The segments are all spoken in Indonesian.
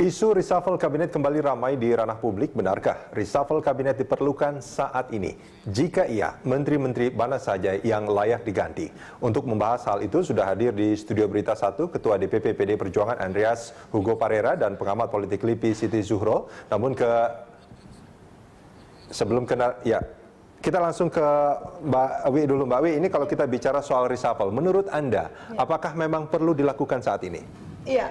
Isu reshuffle kabinet kembali ramai di ranah publik. Benarkah reshuffle kabinet diperlukan saat ini? Jika iya, menteri-menteri mana saja yang layak diganti? Untuk membahas hal itu sudah hadir di studio Berita 1 Ketua DPP PD Perjuangan Andreas Hugo Parera dan pengamat politik LIPI Siti Zuhro. Namun ke sebelum kena ya kita langsung ke Mbak Wi dulu. Mbak Wi, ini kalau kita bicara soal reshuffle, menurut Anda, ya. apakah memang perlu dilakukan saat ini? Iya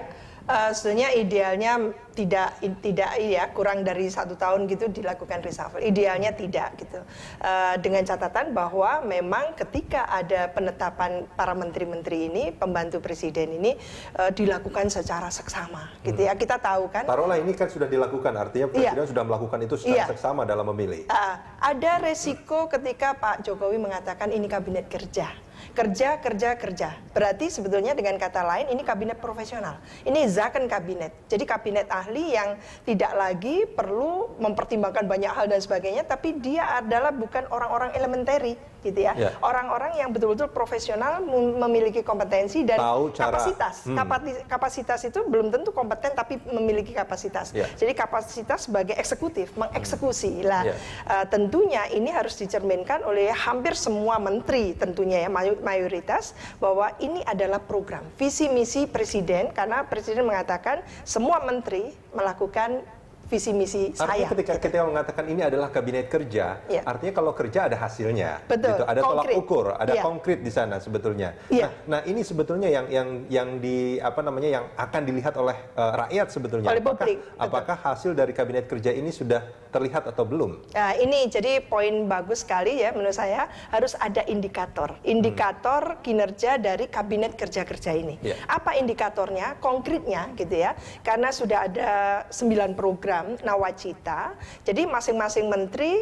uh, sebenarnya idealnya tidak tidak ya kurang dari satu tahun gitu dilakukan reshuffle. Idealnya tidak gitu. Uh, dengan catatan bahwa memang ketika ada penetapan para menteri-menteri ini, pembantu presiden ini uh, dilakukan secara seksama gitu ya. hmm. ya. Kita tahu kan. Taruhlah ini kan sudah dilakukan artinya iya. presiden yeah. sudah melakukan itu secara yeah. seksama dalam memilih. Uh, ada resiko ketika Pak Jokowi mengatakan ini kabinet kerja kerja, kerja, kerja. Berarti sebetulnya dengan kata lain ini kabinet profesional. Ini zaken kabinet. Jadi kabinet ahli yang tidak lagi perlu mempertimbangkan banyak hal dan sebagainya, tapi dia adalah bukan orang-orang elementary gitu ya. ya. Orang-orang yeah. yang betul-betul profesional memiliki kompetensi dan cara, kapasitas. Hmm. Kapasitas itu belum tentu kompeten tapi memiliki kapasitas. Yeah. Jadi kapasitas sebagai eksekutif mengeksekusi hmm. lah. Yeah. Ya. Uh, tentunya ini harus dicerminkan oleh hampir semua menteri tentunya ya mayoritas bahwa ini adalah program visi misi presiden karena presiden mengatakan semua menteri melakukan visi misi artinya saya. ketika gitu. kita mengatakan ini adalah kabinet kerja, ya. artinya kalau kerja ada hasilnya, Betul. gitu. Ada konkret. tolak ukur, ada ya. konkret di sana sebetulnya. Ya. Nah, nah ini sebetulnya yang yang yang di apa namanya yang akan dilihat oleh uh, rakyat sebetulnya. Oleh apakah, publik. Betul. hasil dari kabinet kerja ini sudah terlihat atau belum? Nah, ini jadi poin bagus sekali ya menurut saya harus ada indikator, indikator hmm. kinerja dari kabinet kerja kerja ini. Ya. Apa indikatornya, konkretnya gitu ya? Karena sudah ada sembilan program program nawacita. Jadi masing-masing menteri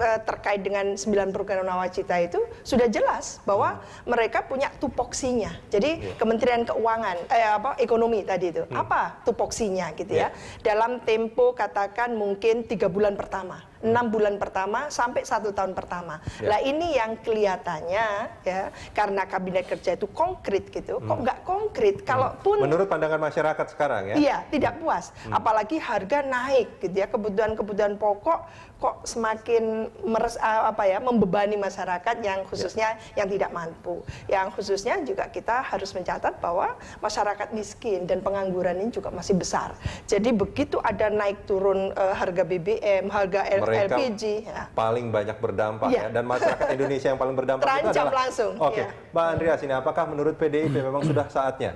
eh, terkait dengan 9 program nawacita itu sudah jelas bahwa hmm. mereka punya tupoksinya. Jadi yeah. Kementerian Keuangan eh apa ekonomi tadi itu. Hmm. Apa tupoksinya gitu yeah. ya. Dalam tempo katakan mungkin tiga bulan pertama enam bulan pertama sampai satu tahun pertama. Nah ini yang kelihatannya ya karena kabinet kerja itu konkret gitu, hmm. kok nggak konkret? Hmm. Kalaupun menurut pandangan masyarakat sekarang ya? Iya tidak hmm. puas, hmm. apalagi harga naik gitu ya kebutuhan-kebutuhan pokok kok semakin meres, apa ya membebani masyarakat yang ya. khususnya ya. yang tidak mampu, yang khususnya juga kita harus mencatat bahwa masyarakat miskin dan pengangguran ini juga masih besar. Jadi begitu ada naik turun uh, harga BBM, harga mereka LPG, ya. paling banyak berdampak ya. ya. Dan masyarakat Indonesia yang paling berdampak Terancam itu adalah langsung. Oke, okay. ya. Mbak Andreas ini apakah menurut PDIP memang sudah saatnya?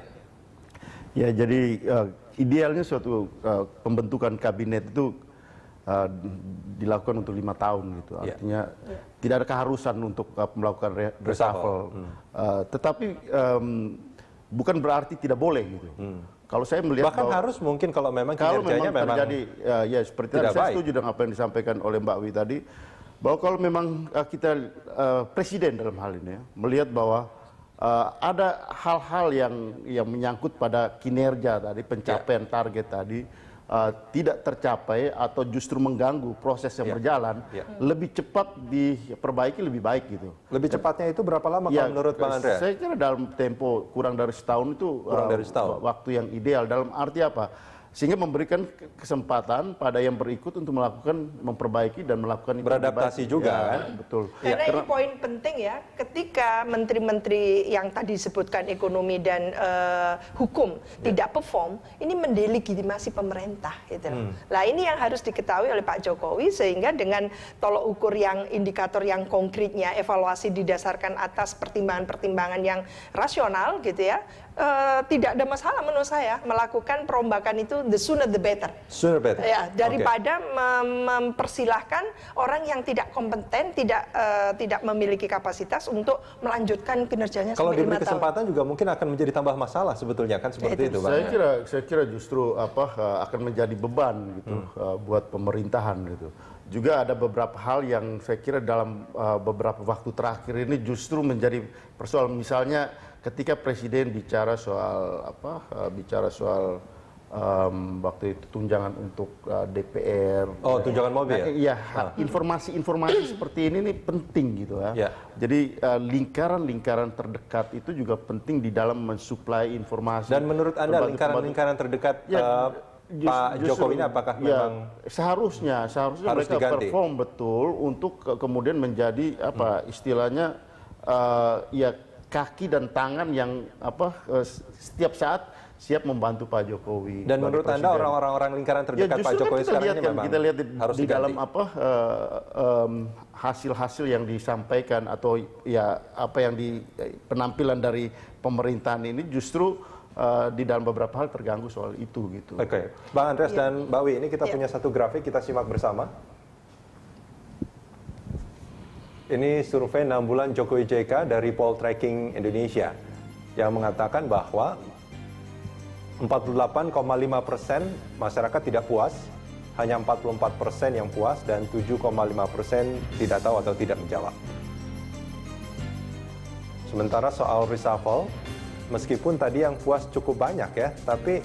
Ya, jadi uh, idealnya suatu uh, pembentukan kabinet itu uh, dilakukan untuk lima tahun gitu. Iya. Artinya yeah. Yeah. tidak ada keharusan untuk uh, melakukan re reshuffle. Hmm. Uh, tetapi um, bukan berarti tidak boleh gitu. Hmm kalau saya melihat bahkan bahwa, harus mungkin kalau memang kalau memang terjadi memang ya, ya seperti tidak saya baik. setuju dengan apa yang disampaikan oleh Mbak Wi tadi bahwa kalau memang uh, kita uh, presiden dalam hal ini ya, melihat bahwa uh, ada hal-hal yang yang menyangkut pada kinerja tadi pencapaian ya. target tadi Eh, tidak tercapai atau justru mengganggu proses yang ya. berjalan, ya. lebih cepat diperbaiki lebih baik gitu. Lebih cepatnya itu berapa lama ya, kalau menurut pak Andre? Saya kira dalam tempo kurang dari setahun itu kurang uh, dari setahun. waktu yang ideal. Dalam arti apa? sehingga memberikan kesempatan pada yang berikut untuk melakukan memperbaiki dan melakukan beradaptasi juga ya, kan betul iya, karena ya. ini poin penting ya ketika menteri-menteri yang tadi disebutkan ekonomi dan uh, hukum ya. tidak perform ini mendelegitimasi pemerintah gitu hmm. nah ini yang harus diketahui oleh Pak Jokowi sehingga dengan tolok ukur yang indikator yang konkretnya evaluasi didasarkan atas pertimbangan-pertimbangan yang rasional gitu ya Eh, tidak ada masalah menurut saya melakukan perombakan itu the sooner the better. Sooner better. Ya, daripada okay. mem mempersilahkan orang yang tidak kompeten, tidak uh, tidak memiliki kapasitas untuk melanjutkan kinerjanya. Kalau diberi kesempatan tahun. juga mungkin akan menjadi tambah masalah sebetulnya kan seperti itu. itu Saya kira saya kira justru apa eh, akan menjadi beban gitu hmm. buat pemerintahan gitu juga ada beberapa hal yang saya kira dalam uh, beberapa waktu terakhir ini justru menjadi persoalan misalnya ketika presiden bicara soal apa eh, bicara soal um, waktu itu tunjangan untuk uh, eh, DPR. Oh, tunjangan mobil nah, ya? Iya, ah. informasi-informasi seperti ini nih penting gitu ya. Yeah. Jadi eh, lingkaran-lingkaran uh, terdekat itu juga penting di dalam mensuplai informasi. Dan menurut Anda lingkaran-lingkaran terdekat ya, uh, Just, Pak justru, Jokowi ini apakah ya, memang seharusnya seharusnya harus mereka diganti. perform betul untuk kemudian menjadi apa hmm. istilahnya uh, ya kaki dan tangan yang apa eh, setiap saat siap membantu Pak Jokowi. Dan menurut Presiden. Anda orang-orang lingkaran ya, terdekat ya, Pak kan Jokowi kita sekarang lihat, ini kan, memang kita lihat di, harus di dalam apa eh, hasil-hasil uh, um, yang disampaikan atau ya apa yang di eh, penampilan dari pemerintahan ini justru Uh, di dalam beberapa hal terganggu soal itu gitu. Oke, okay. Bang Andreas yeah. dan Mbak Wi, ini kita yeah. punya satu grafik kita simak bersama. Ini survei 6 bulan Jokowi JK dari Poll Tracking Indonesia yang mengatakan bahwa 48,5 persen masyarakat tidak puas, hanya 44 persen yang puas dan 7,5 persen tidak tahu atau tidak menjawab. Sementara soal reshuffle, meskipun tadi yang puas cukup banyak ya, tapi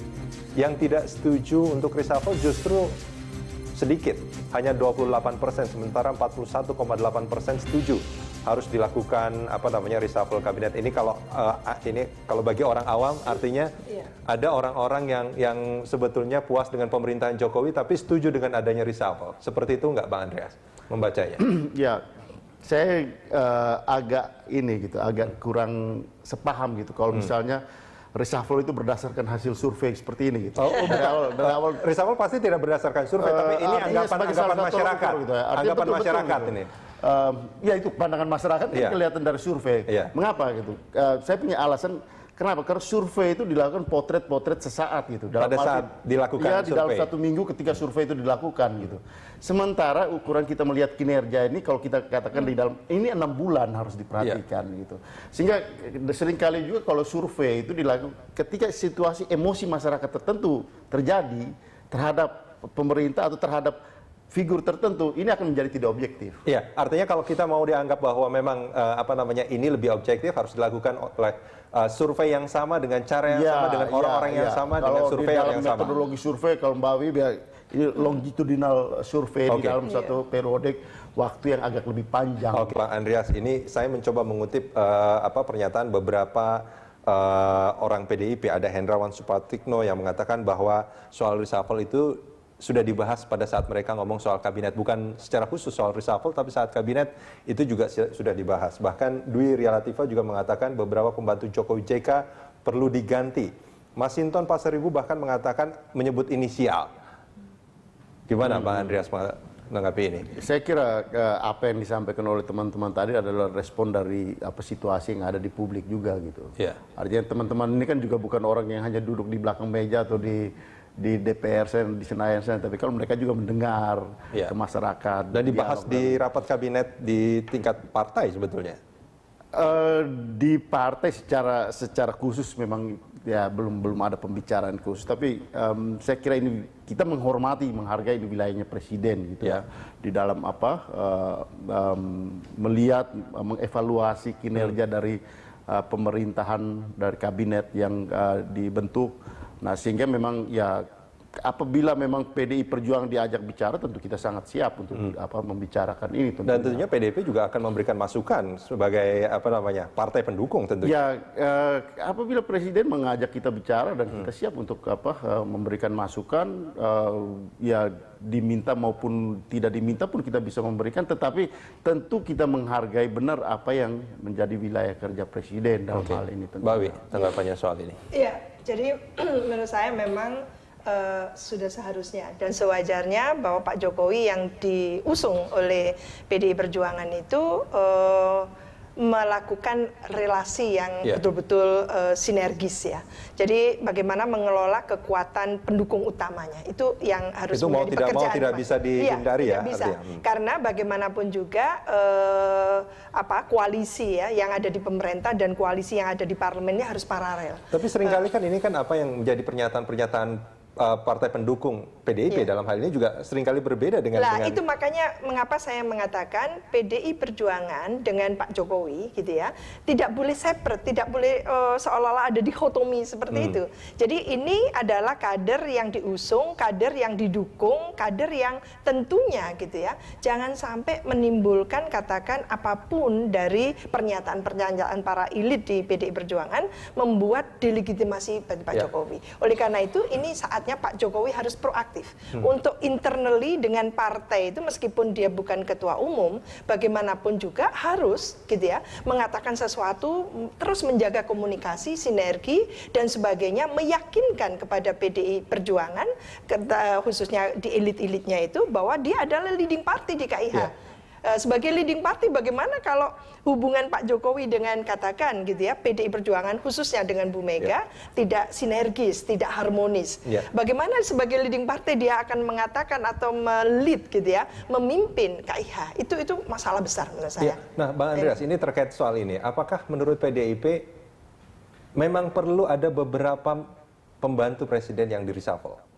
yang tidak setuju untuk reshuffle justru sedikit, hanya 28 persen, sementara 41,8 persen setuju harus dilakukan apa namanya reshuffle kabinet ini kalau uh, ini kalau bagi orang awam artinya yeah. ada orang-orang yang yang sebetulnya puas dengan pemerintahan Jokowi tapi setuju dengan adanya reshuffle seperti itu nggak Bang Andreas membacanya? ya saya uh, agak ini gitu agak kurang sepaham gitu kalau hmm. misalnya reshuffle itu berdasarkan hasil survei seperti ini gitu. Oh, dari oh, reshuffle pasti tidak berdasarkan survei, uh, tapi ini eh, anggapan anggapan gitu ya. masyarakat, gitu ya. anggapan betul, masyarakat betul, ini. Uh, ya itu pandangan masyarakat yeah. kelihatan dari survei. Yeah. Mengapa gitu? Uh, saya punya alasan Kenapa? Karena survei itu dilakukan potret-potret sesaat gitu. Dalam Pada arti, dilakukan ya, survei. di dalam satu minggu ketika survei itu dilakukan gitu. Sementara ukuran kita melihat kinerja ini kalau kita katakan hmm. di dalam ini enam bulan harus diperhatikan yeah. gitu. Sehingga seringkali juga kalau survei itu dilakukan ketika situasi emosi masyarakat tertentu terjadi terhadap pemerintah atau terhadap figur tertentu ini akan menjadi tidak objektif. Iya, artinya kalau kita mau dianggap bahwa memang uh, apa namanya ini lebih objektif harus dilakukan oleh uh, survei yang sama dengan cara yang ya, sama dengan iya, orang-orang ya, yang iya. sama kalau dengan survei yang, sama. Kalau metodologi survei kalau Mbak Wi ini longitudinal survei okay. di dalam yeah. satu periode waktu yang agak lebih panjang. Oke, okay. Pak Andreas, ini saya mencoba mengutip uh, apa pernyataan beberapa uh, orang PDIP ada Hendrawan Supatikno yang mengatakan bahwa soal reshuffle itu sudah dibahas pada saat mereka ngomong soal kabinet bukan secara khusus soal reshuffle tapi saat kabinet itu juga sudah dibahas bahkan Dwi Rialatifa juga mengatakan beberapa pembantu Jokowi JK perlu diganti Masinton Pasaribu bahkan mengatakan menyebut inisial gimana hmm. Bang Andreas menanggapi ini saya kira eh, apa yang disampaikan oleh teman-teman tadi adalah respon dari apa situasi yang ada di publik juga gitu yeah. artinya teman-teman ini kan juga bukan orang yang hanya duduk di belakang meja atau di di DPR saya di Senayan saya tapi kalau mereka juga mendengar ya. ke masyarakat dan dibahas di rapat kabinet di tingkat partai sebetulnya uh, di partai secara secara khusus memang ya belum belum ada pembicaraan khusus tapi um, saya kira ini kita menghormati menghargai di wilayahnya presiden gitu ya, ya di dalam apa uh, um, melihat uh, mengevaluasi kinerja hmm. dari uh, pemerintahan dari kabinet yang uh, dibentuk nah sehingga memang ya apabila memang PDI Perjuangan diajak bicara tentu kita sangat siap untuk hmm. apa membicarakan ini tentunya. Dan tentunya PDIP juga akan memberikan masukan sebagai apa namanya partai pendukung tentunya. Ya eh, apabila presiden mengajak kita bicara dan hmm. kita siap untuk apa eh, memberikan masukan eh, ya diminta maupun tidak diminta pun kita bisa memberikan tetapi tentu kita menghargai benar apa yang menjadi wilayah kerja presiden dalam okay. hal ini tentunya. Bawi tanggapannya soal ini. Iya, jadi menurut saya memang uh, sudah seharusnya dan sewajarnya bahwa Pak Jokowi yang diusung oleh PDI Perjuangan itu uh, melakukan relasi yang yeah. betul-betul uh, sinergis ya. Jadi bagaimana mengelola kekuatan pendukung utamanya itu yang harus itu mau tidak mau tidak bisa iya, dihindari ya. ya, bisa. Hmm. Karena bagaimanapun juga uh, apa koalisi ya yang ada di pemerintah dan koalisi yang ada di parlemennya harus paralel. Tapi seringkali uh, kan ini kan apa yang menjadi pernyataan-pernyataan Eh, partai pendukung PDIP ya. dalam hal ini juga seringkali berbeda dengan, nah, dengan itu makanya mengapa saya mengatakan PDI Perjuangan dengan Pak Jokowi gitu ya tidak boleh separate tidak boleh uh, seolah-olah ada dikotomi seperti hmm. itu jadi ini adalah kader yang diusung kader yang didukung kader yang tentunya gitu ya jangan sampai menimbulkan katakan apapun dari pernyataan-pernyataan para elit di PDI Perjuangan membuat delegitimasi bagi Pak ya. Jokowi oleh karena itu ini saat saatnya Pak Jokowi harus proaktif hmm. untuk internally dengan partai itu meskipun dia bukan ketua umum bagaimanapun juga harus gitu ya mengatakan sesuatu terus menjaga komunikasi sinergi dan sebagainya meyakinkan kepada PDI Perjuangan khususnya di elit-elitnya itu bahwa dia adalah leading party di KIH. Yeah Eh, sebagai leading party bagaimana kalau hubungan Pak Jokowi dengan katakan gitu ya PDI Perjuangan khususnya dengan Bu Mega yeah. tidak sinergis, tidak harmonis. Yeah. Bagaimana sebagai leading party dia akan mengatakan atau melit gitu ya, memimpin KIH. Itu itu masalah besar menurut saya. Yeah. Nah, Bang Andreas, eh. ini terkait soal ini. Apakah menurut PDIP memang perlu ada beberapa pembantu presiden yang direshuffle?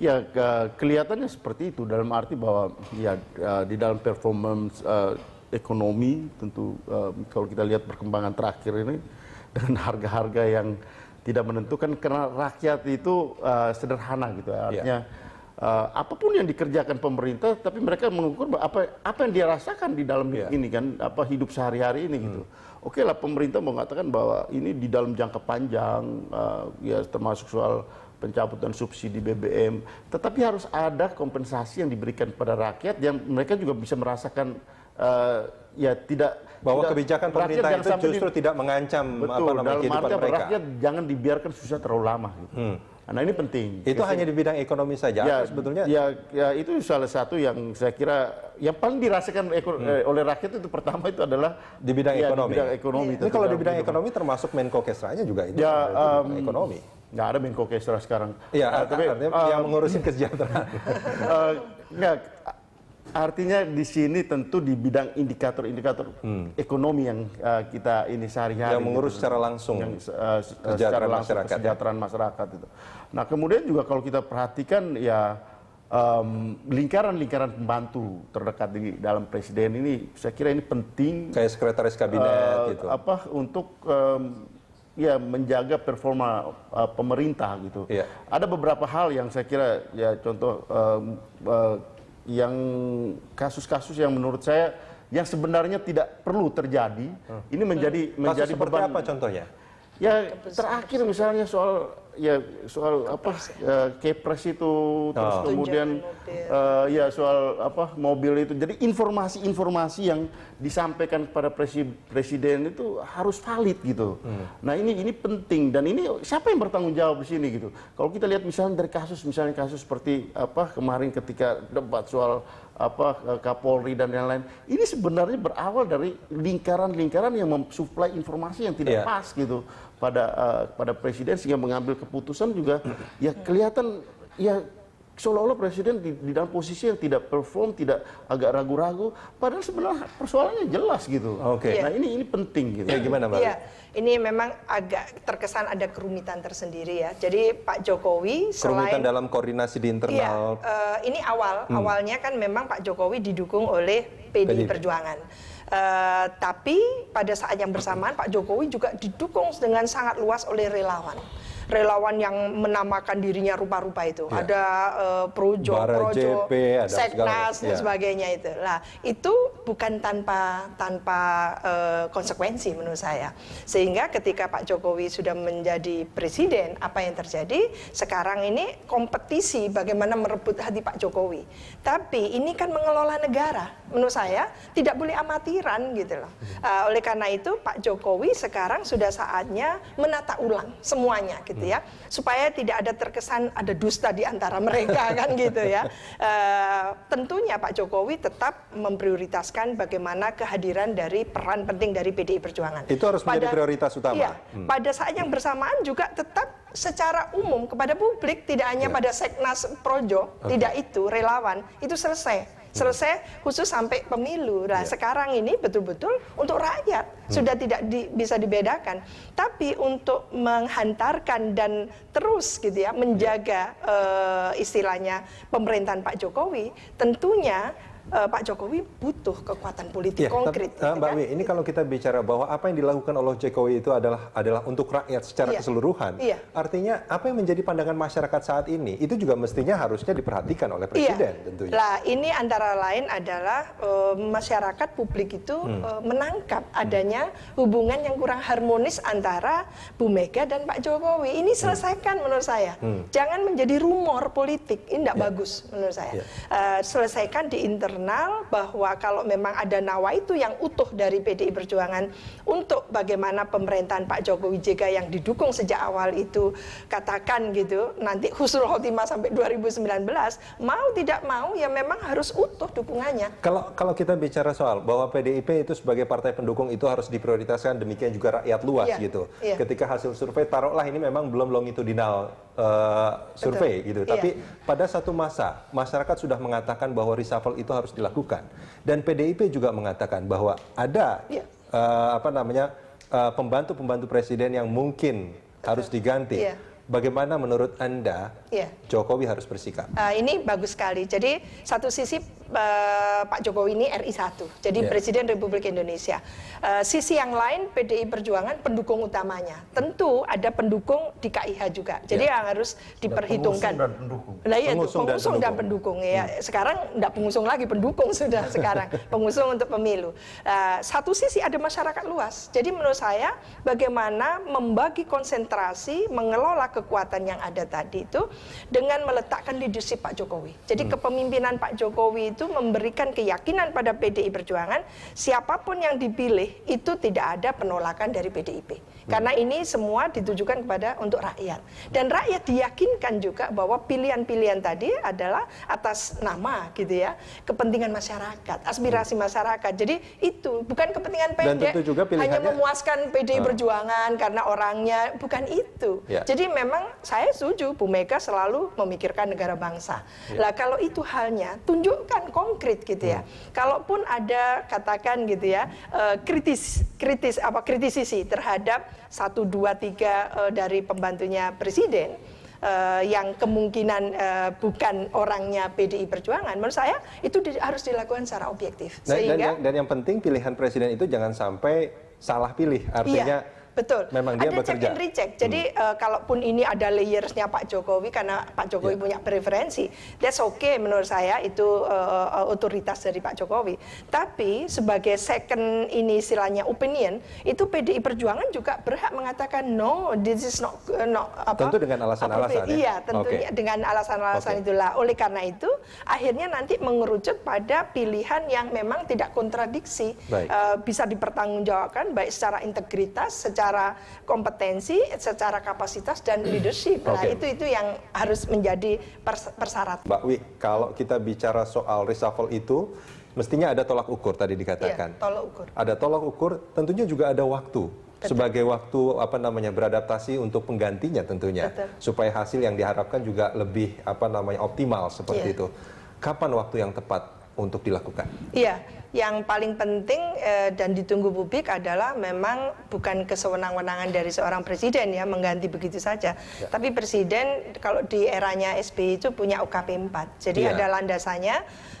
Ya ke, kelihatannya seperti itu dalam arti bahwa ya e, di dalam performance uh, ekonomi tentu uh, kalau kita lihat perkembangan terakhir ini dengan harga-harga yang tidak menentukan karena rakyat itu uh, sederhana gitu ya. artinya ya. uh, apapun yang dikerjakan pemerintah tapi mereka mengukur apa apa yang dia rasakan di dalam ya. ini kan apa hidup sehari-hari ini gitu. hmm. gitu oke okay lah pemerintah mengatakan bahwa ini di dalam jangka panjang uh, ya termasuk soal pencabutan subsidi BBM. Tetapi harus ada kompensasi yang diberikan kepada rakyat yang mereka juga bisa merasakan uh, ya tidak bahwa tidak, kebijakan pemerintah itu justru di, tidak mengancam betul, apa namanya dalam kehidupan mereka. Rakyat jangan dibiarkan susah terlalu lama. Gitu. Hmm. Nah ini penting. Itu Kasi, hanya di bidang ekonomi saja. Ya, sebetulnya. Ya, ya itu salah satu yang saya kira yang paling dirasakan ekor, hmm. eh, oleh rakyat itu pertama itu adalah di bidang ya, ekonomi. Di bidang ekonomi. Ya. Ini kalau di bidang ekonomi termasuk Menko Kesranya juga itu. Ya, um, ekonomi nggak ada Menko Kestra sekarang. Iya, uh, tapi uh, yang eh, mengurusin kesejahteraan. uh, eh, enggak, artinya di sini tentu di bidang indikator-indikator hmm. ekonomi yang uh, kita ini sehari-hari yang gitu. mengurus gitu, secara langsung yang, uh, secara langsung masyarakat, ya. kesejahteraan ya. masyarakat itu. Nah, kemudian juga kalau kita perhatikan ya lingkaran-lingkaran um, pembantu terdekat di dalam presiden ini saya kira ini penting kayak sekretaris kabinet uh, gitu. apa untuk um, ya menjaga performa uh, pemerintah gitu. Yeah. Ada beberapa hal yang saya kira ya contoh uh, uh, yang kasus-kasus yang menurut saya yang sebenarnya tidak perlu terjadi hmm. ini menjadi hmm. menjadi Kasus beban. Seperti apa contohnya? ya terakhir misalnya soal ya soal Kepres. apa ya, kepres itu oh. terus kemudian uh, ya soal apa mobil itu jadi informasi-informasi yang disampaikan kepada presiden itu harus valid gitu hmm. nah ini ini penting dan ini siapa yang bertanggung jawab di sini gitu kalau kita lihat misalnya dari kasus misalnya kasus seperti apa kemarin ketika debat soal apa eh, Kapolri dan lain-lain ini sebenarnya berawal dari lingkaran-lingkaran yang mensuplai informasi yang tidak yeah. pas gitu pada uh, eh, pada presiden sehingga mengambil keputusan juga ya kelihatan ya seolah-olah presiden di, di dalam posisi yang tidak perform, tidak agak ragu-ragu, padahal sebenarnya persoalannya jelas gitu. Oke. Okay. Yeah. Nah ini ini penting gitu. Ya yeah, gimana Mbak? Yeah. Ini memang agak terkesan ada kerumitan tersendiri ya. Jadi Pak Jokowi selain kerumitan dalam koordinasi di iya, internal. Iya, uh, ini awal hmm. awalnya kan memang Pak Jokowi didukung oleh PD Perjuangan. Uh, tapi pada saat yang bersamaan Pak Jokowi juga didukung dengan sangat luas oleh relawan relawan yang menamakan dirinya rupa-rupa itu. Ya. Ada uh, Projo, Bara Projo, JP, ada Seknas segala, dan ya. sebagainya itu. Nah, itu bukan tanpa tanpa uh, konsekuensi menurut saya. Sehingga ketika Pak Jokowi sudah menjadi presiden, apa yang terjadi? Sekarang ini kompetisi bagaimana merebut hati Pak Jokowi. Tapi ini kan mengelola negara menurut saya tidak boleh amatiran gitu loh. Uh, oleh karena itu Pak Jokowi sekarang sudah saatnya menata ulang semuanya. Gitu gitu hmm. ya supaya tidak ada terkesan ada dusta di antara mereka kan gitu ya e, tentunya Pak Jokowi tetap memprioritaskan bagaimana kehadiran dari peran penting dari PDI Perjuangan itu harus pada, menjadi prioritas utama iya, hmm. pada saat yang bersamaan juga tetap secara umum kepada publik tidak hanya yeah. pada seknas projo okay. tidak itu relawan itu selesai selesai khusus sampai pemilu. Nah, yeah. sekarang ini betul-betul untuk rakyat hmm. sudah tidak di, bisa dibedakan. Tapi untuk menghantarkan dan terus gitu ya menjaga yeah. Iya. uh, istilahnya pemerintahan Pak Jokowi, tentunya uh, Pak Jokowi butuh kekuatan politik ya, konkret. Tapi, eh, gitu Mbak kan? Wi, ini kalau kita bicara bahwa apa yang dilakukan oleh Jokowi itu adalah adalah untuk rakyat secara ya. keseluruhan, ya. artinya apa yang menjadi pandangan masyarakat saat ini itu juga mestinya harusnya diperhatikan oleh iya. presiden ya. tentunya. Lah ini antara lain adalah uh, masyarakat publik itu hmm. uh, menangkap adanya hubungan yang kurang harmonis antara Bu Mega dan Pak Jokowi. Ini hmm. selesaikan hmm. menurut saya. Hmm. Jangan menjadi rumor politik. Ini tidak ya. bagus menurut saya. Ya. Uh, selesaikan di internal internal bahwa kalau memang ada nawa itu yang utuh dari PDI Perjuangan untuk bagaimana pemerintahan Pak Jokowi JK yang didukung sejak awal itu katakan gitu nanti khusus Khotimah sampai 2019 mau tidak mau ya memang harus utuh dukungannya. Kalau kalau kita bicara soal bahwa PDIP itu sebagai partai pendukung itu harus diprioritaskan demikian juga rakyat luas iya, gitu. Iya. Ketika hasil survei taruhlah ini memang belum longitudinal uh, survei gitu. Iya. Tapi pada satu masa masyarakat sudah mengatakan bahwa reshuffle itu harus dilakukan dan PDIP juga mengatakan bahwa ada iya. uh, apa namanya pembantu eh, pembantu-pembantu presiden yang mungkin Betul. harus diganti. Iya. Bagaimana menurut Anda yeah. Jokowi harus bersikap? Uh, ini bagus sekali. Jadi satu sisi Eh, Pak Jokowi ini RI 1 jadi yeah. Presiden Republik Indonesia eh, sisi yang lain PDI Perjuangan pendukung utamanya tentu ada pendukung di KIH juga jadi yeah. yang harus diperhitungkan Pengusung dan pendukung nah, iya, pengusung, pengusung dan pendukung, dan pendukung ya hmm. sekarang tidak pengusung lagi pendukung sudah sekarang pengusung untuk pemilu eh, satu sisi ada masyarakat luas jadi menurut saya bagaimana membagi konsentrasi mengelola kekuatan yang ada tadi itu dengan meletakkan leadership Pak Jokowi jadi hmm. kepemimpinan Pak Jokowi itu itu memberikan keyakinan pada PDI Perjuangan siapapun yang dipilih itu tidak ada penolakan dari PDIP Hmm. Karena ini semua ditujukan kepada untuk rakyat. Dan rakyat diyakinkan juga bahwa pilihan-pilihan tadi adalah atas nama gitu ya, kepentingan masyarakat, aspirasi hmm. masyarakat. Jadi itu bukan kepentingan pendek juga hanya memuaskan PDI uh, ah. Perjuangan karena orangnya bukan itu. ya. Jadi memang saya setuju Bu Mega selalu memikirkan negara bangsa. ya. Lah kalau itu halnya tunjukkan konkret gitu ya. Hmm. Kalaupun ada katakan gitu ya uh, kritis kritis apa kritisisi terhadap satu dua tiga eh, dari pembantunya presiden uh, yang kemungkinan uh, bukan orangnya PDI Perjuangan, menurut saya itu di, harus dilakukan secara objektif. Sehingga, dan, dan, dan yang penting pilihan presiden itu jangan sampai salah pilih, artinya. Iya Betul. Memang dia ada bekerja. check and recheck. Hmm. Jadi hmm. uh, kalaupun ini ada layersnya Pak Jokowi karena Pak Jokowi yeah. punya preferensi, that's okay menurut saya itu uh, otoritas dari Pak Jokowi. Tapi sebagai second ini istilahnya opinion, itu PDI Perjuangan juga berhak mengatakan no, this is not uh, not apa. Tentu dengan alasan-alasan. Ya? iya, tentunya okay. dengan alasan-alasan okay. itulah. Oleh karena itu, akhirnya nanti mengerucut pada pilihan yang memang tidak kontradiksi, Uh, bisa dipertanggungjawabkan baik secara integritas, secara secara kompetensi, secara kapasitas dan hmm. leadership. Nah, okay. itu itu yang harus menjadi persyarat. Mbak Wi, kalau kita bicara soal reshuffle itu mestinya ada tolak ukur tadi dikatakan. Iya, tolak ukur. Ada tolak ukur, tentunya juga ada waktu. Betul. sebagai waktu apa namanya beradaptasi untuk penggantinya tentunya Betul. supaya hasil yang diharapkan juga lebih apa namanya optimal seperti yeah. itu. Kapan waktu yang tepat untuk dilakukan? Iya. Yeah yang paling penting e, dan ditunggu publik adalah memang bukan kesewenang-wenangan dari seorang presiden ya mengganti begitu saja. Ya. Tapi presiden kalau di eranya SBY itu punya UKP 4. Jadi ya. ada landasannya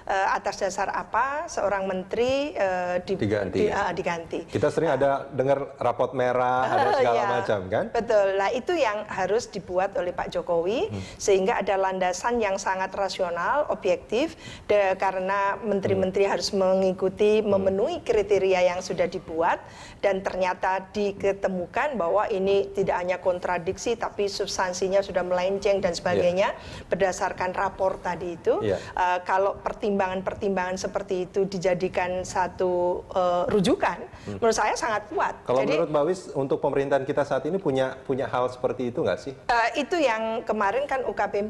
e, atas dasar apa seorang menteri e, di, diganti. Di, uh, diganti. Kita sering uh, ada dengar rapot merah uh, ada segala ya, macam kan? Betul. Nah, itu yang harus dibuat oleh Pak Jokowi hmm. sehingga ada landasan yang sangat rasional, objektif de, karena menteri-menteri hmm. harus mengikuti mengikuti hmm. memenuhi kriteria yang sudah dibuat dan ternyata diketemukan bahwa ini tidak hanya kontradiksi tapi substansinya sudah melenceng dan sebagainya yeah. berdasarkan rapor tadi itu yeah. Iya. uh, kalau pertimbangan-pertimbangan seperti itu dijadikan satu uh, rujukan hmm. menurut saya sangat kuat. Kalau Jadi, menurut Mbak Wis untuk pemerintahan kita saat ini punya punya hal seperti itu nggak sih? Uh, itu yang kemarin kan UKP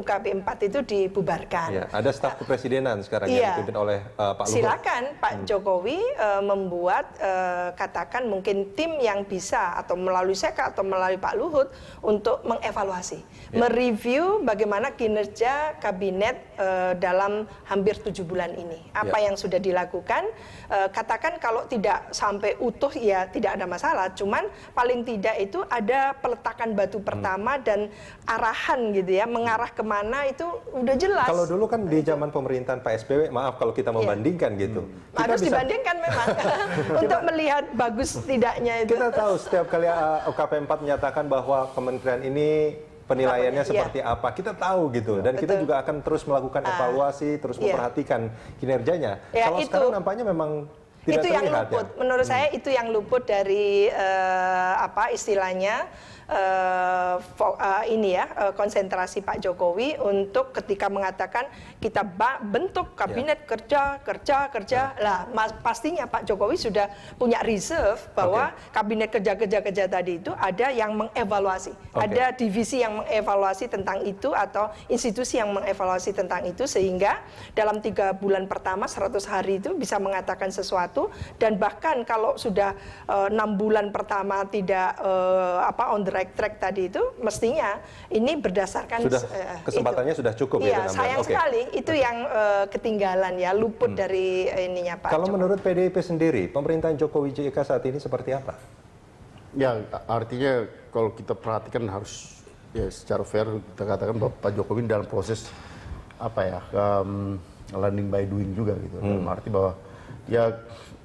UKP 4 itu dibubarkan. Ya, ada staf kepresidenan sekarang yang iya. dipimpin oleh uh, Pak Luhut bahkan Pak hmm. Jokowi e, membuat e, katakan mungkin tim yang bisa atau melalui SEKA atau melalui Pak Luhut untuk mengevaluasi, yeah. mereview bagaimana kinerja kabinet e, dalam hampir tujuh bulan ini. Apa yeah. yang sudah dilakukan? e, katakan kalau tidak sampai utuh ya tidak ada masalah. Cuman paling tidak itu ada peletakan batu hmm. pertama hmm. dan arahan gitu ya, mengarah hmm. kemana itu udah jelas. Kalau dulu kan di zaman pemerintahan Pak SBY, maaf kalau kita ya. membandingkan yeah. gitu, Gitu. Kita Harus bisa, dibandingkan memang untuk melihat bagus tidaknya itu. Kita tahu setiap kali uh, eh, OKP 4 menyatakan bahwa kementerian ini penilaiannya iya. seperti iya. apa kita tahu gitu dan Betul. kita juga akan terus melakukan ah. evaluasi terus memperhatikan iya. memperhatikan kinerjanya ya, kalau itu. sekarang nampaknya memang tidak itu yang ya? luput. Ya? Menurut hmm. saya itu yang luput dari uh, apa istilahnya uh, uh, ini ya uh, konsentrasi Pak Jokowi untuk ketika mengatakan kita bentuk kabinet ya. kerja kerja kerja ya. lah mas, pastinya Pak Jokowi sudah punya reserve bahwa okay. kabinet kerja kerja kerja tadi itu ada yang mengevaluasi, okay. ada divisi yang mengevaluasi tentang itu atau institusi yang mengevaluasi tentang itu sehingga dalam tiga bulan pertama 100 hari itu bisa mengatakan sesuatu satu dan bahkan kalau sudah eh, enam bulan pertama tidak uh, apa on the right track tadi itu mestinya ini berdasarkan sudah, eh, kesempatannya itu. sudah cukup ya, iya, ya sayang bulan. okay. sekali itu yang uh, ketinggalan ya luput hmm. dari ininya Pak. Kalau Jokowi. menurut PDIP sendiri pemerintahan Jokowi JK saat ini seperti apa? Ya artinya kalau kita perhatikan harus ya secara fair kita katakan bahwa Pak Jokowi dalam proses apa ya um, learning by doing juga gitu. Hmm. Dalam arti bahwa ya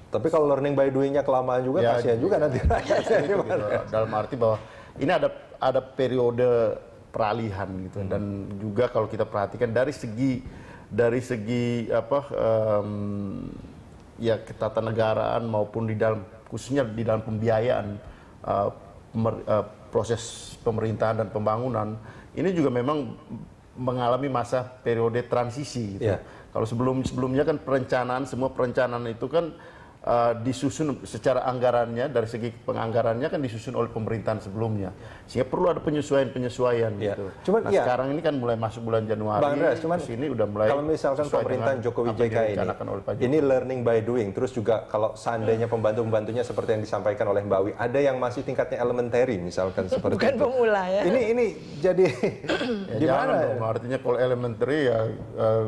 tapi kalau learning by doingnya kelamaan juga ya, kasihan juga nanti gitu, dalam arti bahwa ini ada ada periode peralihan gitu hmm. dan juga kalau kita perhatikan dari segi dari segi apa um, ya ketatanegaraan maupun di dalam khususnya di dalam pembiayaan uh, eh, pemer, uh, eh, proses pemerintahan dan pembangunan ini juga memang mengalami masa periode transisi gitu. Yeah. Kalau sebelum sebelumnya kan perencanaan semua perencanaan itu kan uh, disusun secara anggarannya dari segi penganggarannya kan disusun oleh pemerintahan sebelumnya. Sehingga perlu ada penyesuaian-penyesuaian ya. gitu. Cuman, nah, ya. sekarang ini kan mulai masuk bulan Januari. Bang Res, cuman ini udah mulai kalau misalkan pemerintahan Jokowi JK ini oleh Pak ini learning by doing. Terus juga kalau seandainya pembantu-pembantunya seperti yang disampaikan oleh Mbak Wi, ada yang masih tingkatnya elementary misalkan seperti Bukan itu. pemula ya. Ini ini jadi ya, gimana? Jangan ya? dong, artinya kalau elementary ya uh,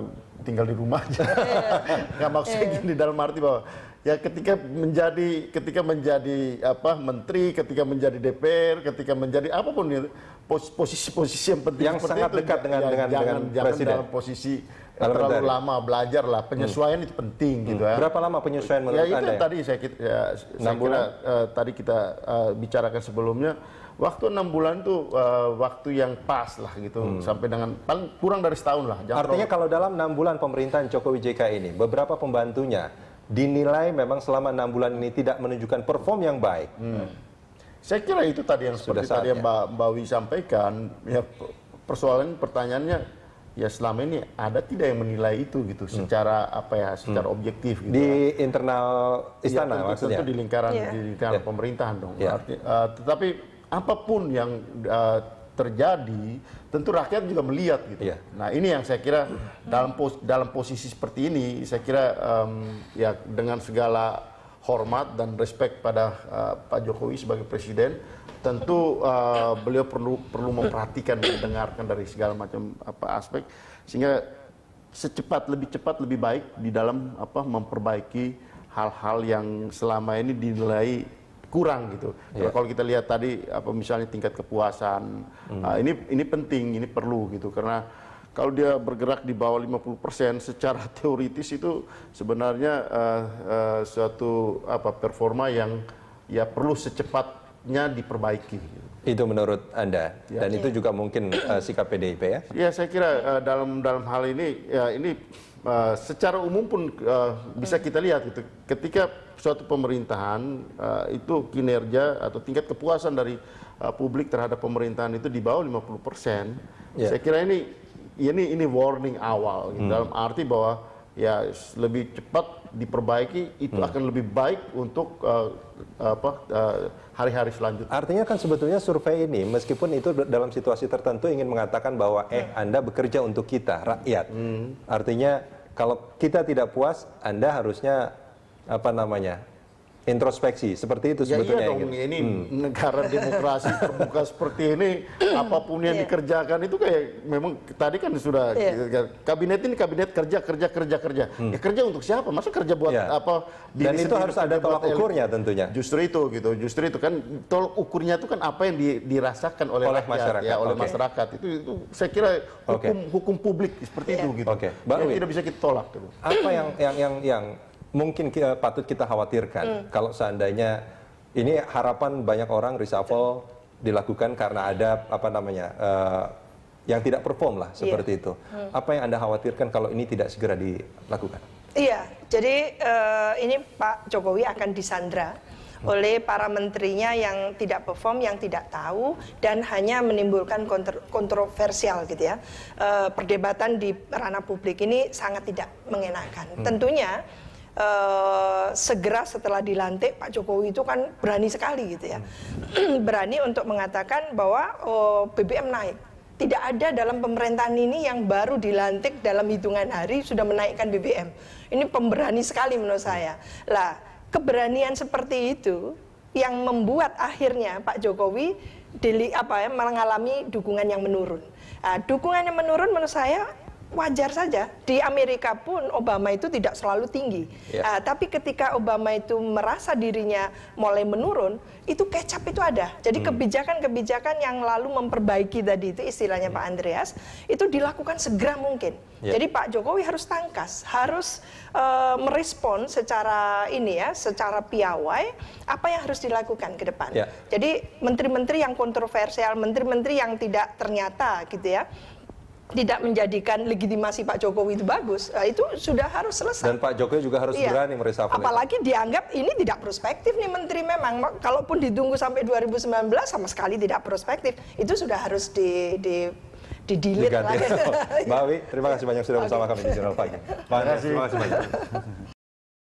tinggal di rumah aja. Nggak maksudnya eh. gini dalam arti bahwa ya ketika menjadi ketika menjadi apa menteri, ketika menjadi DPR, ketika menjadi apapun itu posisi-posisi yang penting yang sangat itu, dekat ya, dengan ya, dengan, jangan, dengan jangan presiden. dalam posisi dalam terlalu dari. lama belajar lah hmm. penyesuaian hmm. itu penting hmm. gitu ya. Hmm. Berapa lama penyesuaian menurut ya, itu anda? Tadi saya, ya, saya kira uh, tadi kita uh, bicarakan sebelumnya Waktu enam bulan tuh uh, waktu yang pas lah gitu hmm. sampai dengan paling kurang dari setahun lah. Jangan Artinya terlalu... kalau dalam enam bulan pemerintahan Jokowi JK ini beberapa pembantunya dinilai memang selama enam bulan ini tidak menunjukkan perform yang baik. Hmm. Saya kira itu tadi yang seperti tadi yang Mbak, Bawi sampaikan ya persoalan pertanyaannya ya selama ini ada tidak yang menilai itu gitu hmm. secara apa ya secara hmm. objektif gitu di ya. internal iya, istana ya, maksudnya tentu di lingkaran yeah. di lingkaran yeah. pemerintahan dong yeah. Arti, uh, tetapi apapun yang uh, terjadi, tentu rakyat juga melihat gitu. Yeah. Nah ini yang saya kira dalam pos dalam posisi seperti ini, saya kira um, ya dengan segala hormat dan respect pada uh, Pak Jokowi sebagai presiden, tentu uh, beliau perlu perlu memperhatikan dan mendengarkan dari segala macam apa aspek sehingga secepat lebih cepat lebih baik di dalam apa memperbaiki hal-hal yang selama ini dinilai kurang gitu. Yeah. Kalau kita lihat tadi apa misalnya tingkat kepuasan mm. uh, ini ini penting, ini perlu gitu karena kalau dia bergerak di bawah 50% secara teoritis itu sebenarnya uh, uh, suatu apa performa yang ya perlu secepatnya diperbaiki. Itu menurut Anda ya. dan ya. itu iya. juga mungkin uh, sikap PDIP ya? Ya saya kira uh, dalam dalam hal ini ya ini Eh, secara umum pun uh, bisa hmm. kita lihat gitu. Ketika suatu pemerintahan uh, itu kinerja atau tingkat kepuasan dari uh, publik terhadap pemerintahan itu di bawah 50 persen, yeah. saya kira ini ini ini warning awal gitu, hmm. dalam arti bahwa ya lebih cepat diperbaiki itu hmm. akan lebih baik untuk uh, apa eh, hari-hari selanjutnya. Artinya kan sebetulnya survei ini meskipun itu dalam situasi tertentu ingin mengatakan bahwa eh hmm. Anda bekerja untuk kita rakyat. Hmm. Artinya kalau kita tidak puas Anda harusnya apa namanya introspeksi seperti itu sebetulnya. Ya iya dong, gitu. ini hmm. negara demokrasi terbuka seperti ini, apapun yang yeah. dikerjakan itu kayak memang tadi kan sudah yeah. kabinet ini kabinet kerja kerja kerja kerja. Hmm. Ya kerja untuk siapa? Masa kerja buat yeah. apa? Dan itu harus ada tolak ukurnya elit. tentunya. Justru itu gitu, justru itu kan tolak ukurnya itu kan apa yang di, dirasakan oleh, oleh rakyat, masyarakat, ya oleh okay. masyarakat itu, itu saya kira hukum okay. hukum publik seperti yeah. itu gitu. Okay. Baru ya, tidak bisa kita tolak. Gitu. Apa yang yang yang yang mungkin kita, eh, patut kita khawatirkan hmm. kalau seandainya ini harapan banyak orang reshuffle dilakukan karena ada apa namanya uh, yang tidak perform lah iya. seperti yeah. itu. Hmm. Apa yang Anda khawatirkan kalau ini tidak segera dilakukan? Iya, jadi uh, ini Pak Jokowi akan disandra hmm. oleh para menterinya yang tidak perform, yang tidak tahu, dan hanya menimbulkan kontro kontroversial gitu ya. E, perdebatan di ranah publik ini sangat tidak mengenakan. Hmm. Tentunya uh, segera setelah dilantik Pak Jokowi itu kan berani sekali gitu ya. berani untuk mengatakan bahwa oh, BBM naik. Tidak ada dalam pemerintahan ini yang baru dilantik dalam hitungan hari sudah menaikkan BBM. Ini pemberani sekali menurut saya. Lah, keberanian seperti itu yang membuat akhirnya Pak Jokowi deli, apa ya mengalami dukungan yang menurun. Nah, dukungan yang menurun menurut saya wajar saja di Amerika pun Obama itu tidak selalu tinggi. Yeah. Ya. Uh, tapi ketika Obama itu merasa dirinya mulai menurun, itu kecap itu ada. Jadi hmm. kebijakan-kebijakan hmm. yang lalu memperbaiki tadi itu istilahnya hmm. Pak Andreas itu dilakukan segera mungkin. Yeah. Jadi Pak Jokowi harus tangkas, harus uh, merespon secara ini ya, secara piawai apa yang harus dilakukan ke depan. Yeah. Jadi menteri-menteri yang kontroversial, menteri-menteri yang tidak ternyata gitu ya tidak menjadikan legitimasi Pak Jokowi itu bagus, nah, itu sudah harus selesai. Dan Pak Jokowi juga harus iya. berani meresapkan. Apalagi itu. dianggap ini tidak prospektif nih menteri memang, kalaupun ditunggu sampai 2019 sama sekali tidak prospektif, itu sudah harus di, di Mbak Wi, terima kasih banyak sudah bersama kami di channel Pagi. Terima kasih. Terima kasih banyak.